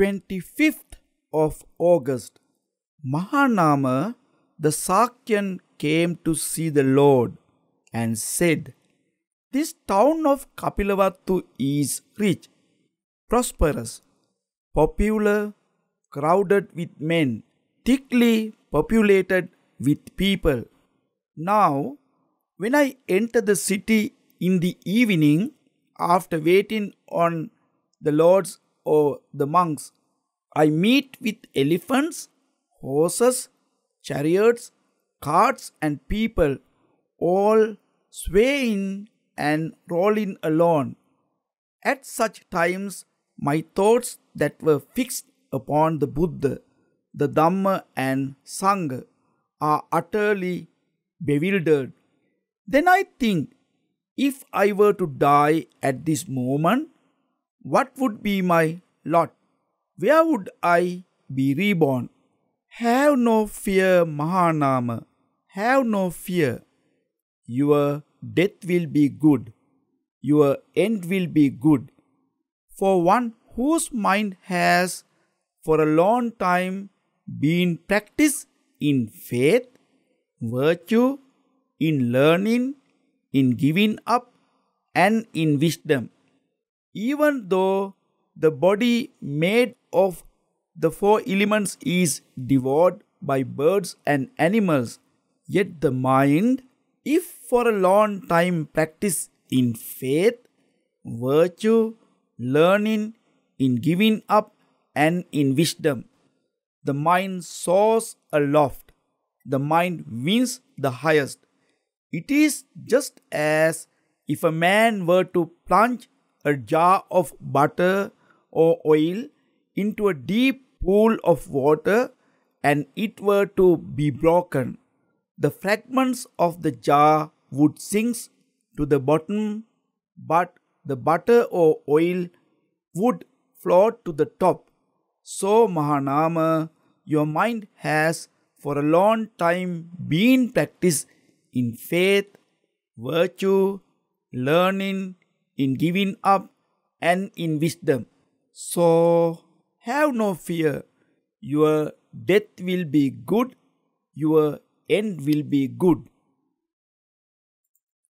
25th of August, Mahanama the Sakyan came to see the Lord and said, This town of Kapilavatthu is rich, prosperous, popular, crowded with men, thickly populated with people. Now, when I enter the city in the evening after waiting on the Lord's or the monks, I meet with elephants, horses, chariots, carts, and people all swaying and rolling along. At such times, my thoughts that were fixed upon the Buddha, the Dhamma, and Sangha are utterly bewildered. Then I think, if I were to die at this moment, what would be my lot? Where would I be reborn? Have no fear, Mahanama. Have no fear. Your death will be good. Your end will be good. For one whose mind has for a long time been practiced in faith, virtue, in learning, in giving up, and in wisdom even though the body made of the four elements is devoured by birds and animals, yet the mind, if for a long time practiced in faith, virtue, learning, in giving up, and in wisdom, the mind soars aloft, the mind wins the highest. It is just as if a man were to plunge a jar of butter or oil into a deep pool of water and it were to be broken, the fragments of the jar would sink to the bottom, but the butter or oil would float to the top. So, Mahanama, your mind has for a long time been practiced in faith, virtue, learning, in giving up and in wisdom. So have no fear. Your death will be good, your end will be good.